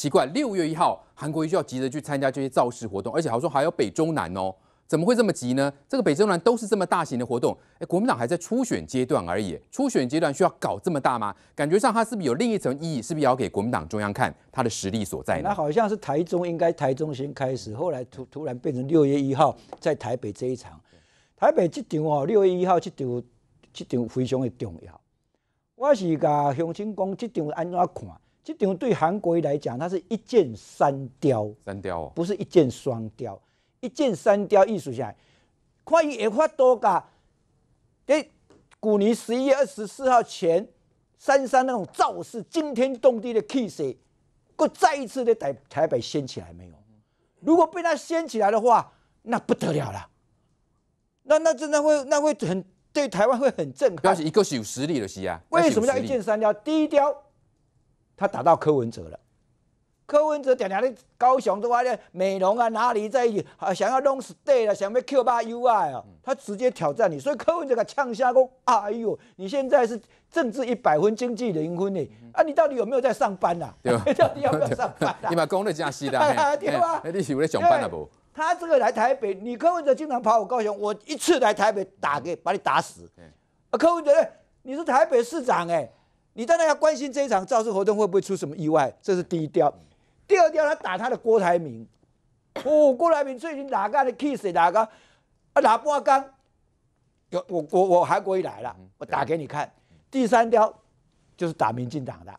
奇怪，六月一号韩国瑜就要急着去参加这些造势活动，而且好像还有北中南哦，怎么会这么急呢？这个北中南都是这么大型的活动，哎，国民党还在初选阶段而已，初选阶段需要搞这么大吗？感觉上他是不是有另一层意义，是不是要给国民党中央看他的实力所在？那好像是台中应该台中先开始，后来突突然变成六月一号在台北这一场，台北这场哦，六月一号这场，这场非常的重要。我是甲乡亲讲，这场安怎看？这等对韩国来讲，它是一箭三雕，三雕哦，不是一箭双雕，一箭三雕。艺术下来，跨越也花多噶。诶，古尼十一月二十四号前，三三那种造势惊天动地的气势，够再一次的台台北掀起来没有？如果被他掀起来的话，那不得了了。那那真的会，那会很对台湾会很震撼。是一个是有实力的是啊。为什么叫一箭三雕？第一雕。他打到柯文哲了，柯文哲在哪里？高雄的话呢？美容啊，哪里在一起？啊，想要弄死他了，想要 Q 八 UI 啊？他直接挑战你，所以柯文哲呛虾公，哎呦，你现在是政治一百分，经济零分呢？啊，你到底有没有在上班呐？对，到底要不要上班？你把工率加死啦？对班对不？他这个来台北，你柯文哲经常跑我高雄，我一次来台北打给把你打死。柯文哲，你是台北市长哎。你当然要关心这一场造势活动会不会出什么意外，这是第一条。第二条，他打他的郭台铭。哦，郭台铭最近哪个案子 i s s e 哪个啊？哪波刚有？我我我韩国一来了，我打给你看。第三雕就是打民进党的，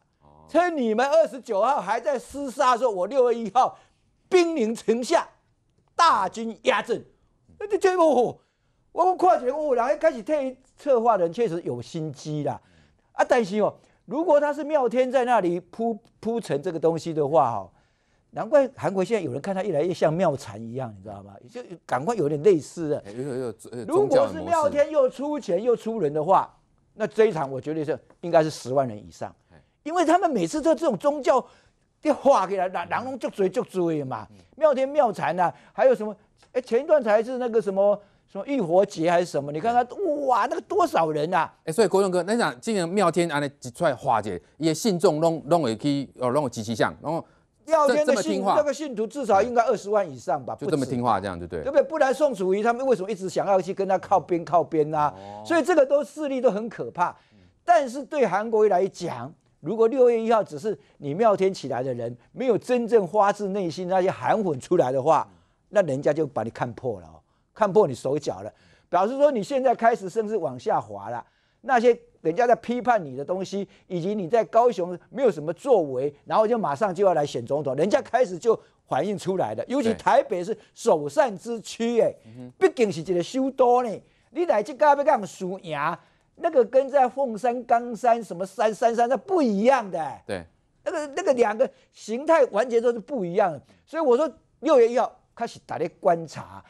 趁你们二十九号还在厮杀的时候，我六月一号兵临城下，大军压阵。那就哦，我看起来哦，人家开始退，策划人确实有心机啦。啊，但是哦。如果他是妙天在那里铺铺成这个东西的话，哈，难怪韩国现在有人看他越来越像妙禅一样，你知道吗？就赶快有点类似的。如果是妙天又出钱又出人的话，那这一场我觉得是应该是十万人以上，因为他们每次都这种宗教的话，给他，狼狼龙就追就追嘛。妙天妙禅啊，还有什么？哎，前一段才是那个什么。什么浴火节还是什么？你看看，哇，那个多少人啊！哎，所以国栋哥，那讲今年妙天安的一出来化解，也信众弄拢去哦，弄去集齐像，然后妙天的信那个信徒至少应该二十万以上吧？就这么听话，这样对不对？对不对？不然宋楚瑜他们为什么一直想要去跟他靠边靠边呢？所以这个都势力都很可怕。但是对韩国瑜来讲，如果六月一号只是你妙天起来的人，没有真正发自内心那些含混出来的话，那人家就把你看破了。看破你手脚了，表示说你现在开始甚至往下滑了。那些人家在批判你的东西，以及你在高雄没有什么作为，然后就马上就要来选总统，人家开始就反映出来的。尤其台北是首善之区，哎，毕竟是一个修多呢。你来去干杯干数牙，那个跟在凤山、冈山什么山山山那不一样的。对，那个那个两个形态完全都是不一样的。所以我说六月一号开始打的观察。